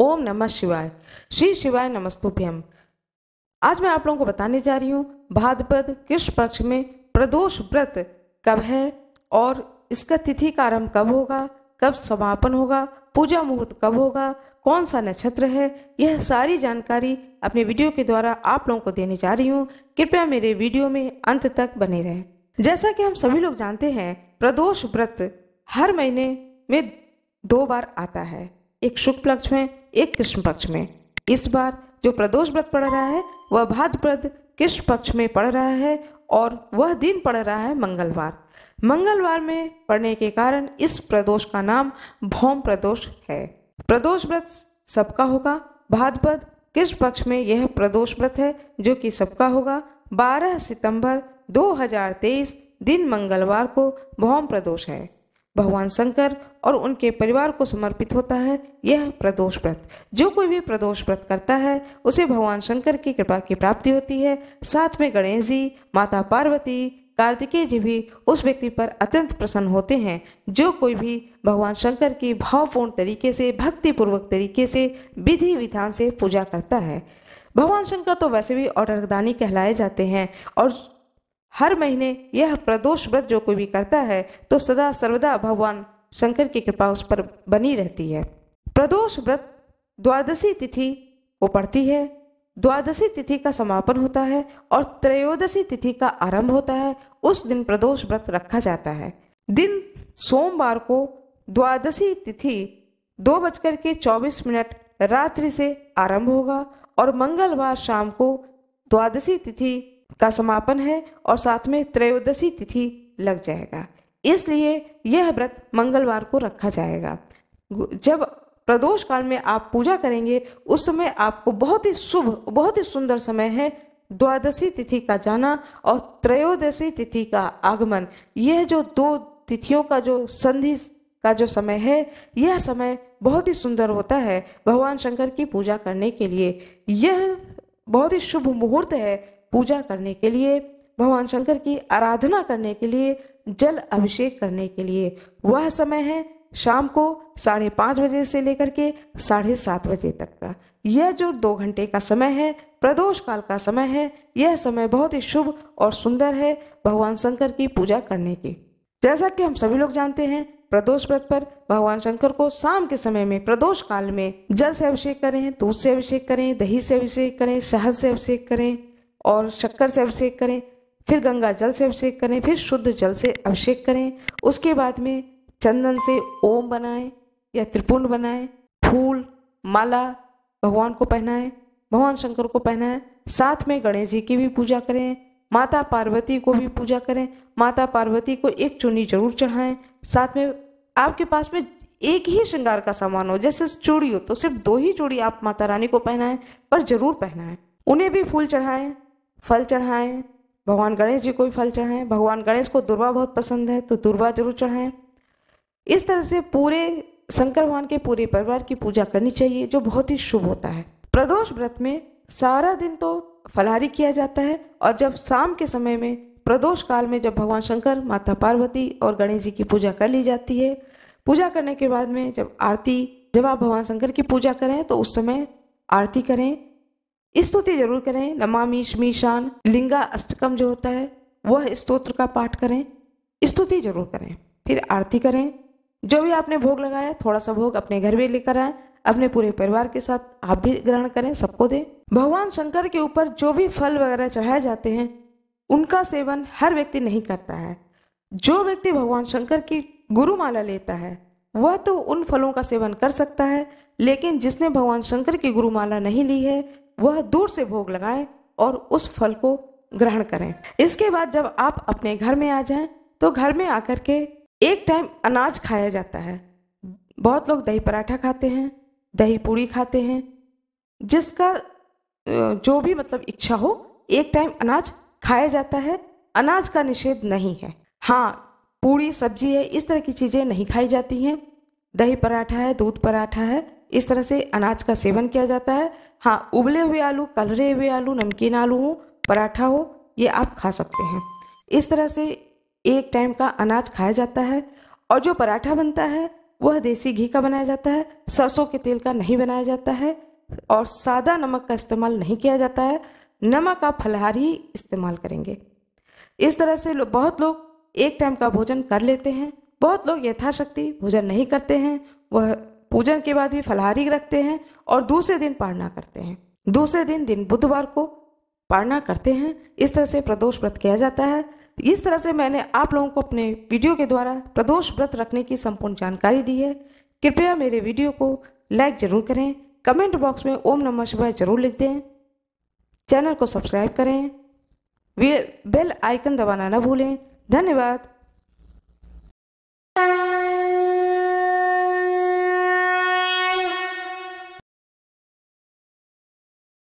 ओम नमः शिवाय श्री शिवाय नमस्तुभ्यम आज मैं आप लोगों को बताने जा रही हूँ भाद्रपद कृष्ण पक्ष में प्रदोष व्रत कब है और इसका तिथि का आरंभ कब होगा कब समापन होगा पूजा मुहूर्त कब होगा कौन सा नक्षत्र है यह सारी जानकारी अपने वीडियो के द्वारा आप लोगों को देने जा रही हूँ कृपया मेरे वीडियो में अंत तक बने रहें जैसा कि हम सभी लोग जानते हैं प्रदोष व्रत हर महीने में दो बार आता है एक शुक्ल पक्ष में एक कृष्ण पक्ष में इस बार जो प्रदोष व्रत पढ़ रहा है वह भाद्रपद कृष्ण पक्ष में पढ़ रहा है और वह दिन पढ़ रहा है मंगलवार मंगलवार में पढ़ने के कारण इस प्रदोष का नाम भौम प्रदोष है प्रदोष व्रत सबका होगा भाद्रपद कृष्ण पक्ष में यह प्रदोष व्रत है जो कि सबका होगा 12 सितंबर 2023 दिन मंगलवार को भौम प्रदोष है भगवान शंकर और उनके परिवार को समर्पित होता है यह प्रदोष व्रत जो कोई भी प्रदोष व्रत करता है उसे भगवान शंकर की कृपा की प्राप्ति होती है साथ में गणेश जी माता पार्वती कार्तिकेय जी भी उस व्यक्ति पर अत्यंत प्रसन्न होते हैं जो कोई भी भगवान शंकर की भावपूर्ण तरीके से भक्तिपूर्वक तरीके से विधि विधान से पूजा करता है भगवान शंकर तो वैसे भी ऑर्डरदानी कहलाए जाते हैं और हर महीने यह प्रदोष व्रत जो कोई भी करता है तो सदा सर्वदा भगवान शंकर की कृपा उस पर बनी रहती है प्रदोष व्रत द्वादशी तिथि को पड़ती है द्वादशी तिथि का समापन होता है और त्रयोदशी तिथि का आरंभ होता है उस दिन प्रदोष व्रत रखा जाता है दिन सोमवार को द्वादशी तिथि दो बजकर के चौबीस मिनट रात्रि से आरंभ होगा और मंगलवार शाम को द्वादशी तिथि का समापन है और साथ में त्रयोदशी तिथि लग जाएगा इसलिए यह व्रत मंगलवार को रखा जाएगा जब प्रदोष काल में आप पूजा करेंगे उस समय आपको बहुत ही शुभ बहुत ही सुंदर समय है द्वादशी तिथि का जाना और त्रयोदशी तिथि का आगमन यह जो दो तिथियों का जो संधि का जो समय है यह समय बहुत ही सुंदर होता है भगवान शंकर की पूजा करने के लिए यह बहुत ही शुभ मुहूर्त है पूजा करने के लिए भगवान शंकर की आराधना करने के लिए जल अभिषेक करने के लिए वह समय है शाम को साढ़े पाँच बजे से लेकर के साढ़े सात बजे तक का यह जो दो घंटे का समय है प्रदोष काल का समय है यह समय बहुत ही शुभ और सुंदर है भगवान शंकर की पूजा करने की जैसा कि हम सभी लोग जानते हैं प्रदोष व्रत पर भगवान शंकर को शाम के समय में प्रदोष काल में जल से अभिषेक करें दूध से अभिषेक करें दही से अभिषेक करें शहद से अभिषेक करें और शक्कर से अभिषेक करें फिर गंगा जल से अभिषेक करें फिर शुद्ध जल से अभिषेक करें उसके बाद में चंदन से ओम बनाएं या त्रिपुंड बनाएं फूल माला भगवान को पहनाएं भगवान शंकर को पहनाएं साथ में गणेश जी की भी पूजा करें माता पार्वती को भी पूजा करें माता पार्वती को एक चुनी जरूर चढ़ाएं साथ में आपके पास में एक ही श्रृंगार का सामान हो जैसे चूड़ी हो तो सिर्फ दो ही चूड़ी आप माता रानी को पहनाएं पर जरूर पहनाएं उन्हें भी फूल चढ़ाएं फल चढ़ाएं भगवान गणेश जी को भी फल चढ़ाएं भगवान गणेश को दुर्वा बहुत पसंद है तो दुर्वा जरूर चढ़ाएं इस तरह से पूरे शंकर भगवान के पूरे परिवार की पूजा करनी चाहिए जो बहुत ही शुभ होता है प्रदोष व्रत में सारा दिन तो फलहारी किया जाता है और जब शाम के समय में प्रदोष काल में जब भगवान शंकर माता पार्वती और गणेश जी की पूजा कर ली जाती है पूजा करने के बाद में जब आरती जब आप भगवान शंकर की पूजा करें तो उस समय आरती करें स्तुति जरूर करें नमामीश शान लिंगा अष्टकम जो होता है वह स्तोत्र का पाठ करें स्तुति जरूर करें फिर आरती करें जो भी आपने भोग लगाया थोड़ा सा भोग अपने घर में लेकर आए अपने पूरे परिवार के साथ आप भी ग्रहण करें सबको दें भगवान शंकर के ऊपर जो भी फल वगैरह चढ़ाए जाते हैं उनका सेवन हर व्यक्ति नहीं करता है जो व्यक्ति भगवान शंकर की गुरु माला लेता है वह तो उन फलों का सेवन कर सकता है लेकिन जिसने भगवान शंकर की गुरुमाला नहीं ली है वह दूर से भोग लगाएं और उस फल को ग्रहण करें इसके बाद जब आप अपने घर में आ जाएं तो घर में आकर के एक टाइम अनाज खाया जाता है बहुत लोग दही पराठा खाते हैं दही पूड़ी खाते हैं जिसका जो भी मतलब इच्छा हो एक टाइम अनाज खाया जाता है अनाज का निषेध नहीं है हाँ पूड़ी सब्जी है इस तरह की चीज़ें नहीं खाई जाती हैं दही पराठा है दूध पराठा है इस तरह से अनाज का सेवन किया जाता है हाँ उबले हुए आलू कलरे हुए आलू नमकीन आलू हो पराठा हो ये आप खा सकते हैं इस तरह से एक टाइम का अनाज खाया जाता है और जो पराठा बनता है वह देसी घी का बनाया जाता है सरसों के तेल का नहीं बनाया जाता है और सादा नमक का इस्तेमाल नहीं किया जाता है नमक आप फलहार ही इस्तेमाल करेंगे इस तरह से लो, बहुत लोग एक टाइम का भोजन कर लेते हैं बहुत लोग यथाशक्ति भोजन नहीं करते हैं वह पूजन के बाद भी फलाहारी रखते हैं और दूसरे दिन पारना करते हैं दूसरे दिन दिन बुधवार को पारना करते हैं इस तरह से प्रदोष व्रत किया जाता है इस तरह से मैंने आप लोगों को अपने वीडियो के द्वारा प्रदोष व्रत रखने की संपूर्ण जानकारी दी है कृपया मेरे वीडियो को लाइक जरूर करें कमेंट बॉक्स में ओम नमः शिवाय जरूर लिख दें चैनल को सब्सक्राइब करें बेल आइकन दबाना ना भूलें धन्यवाद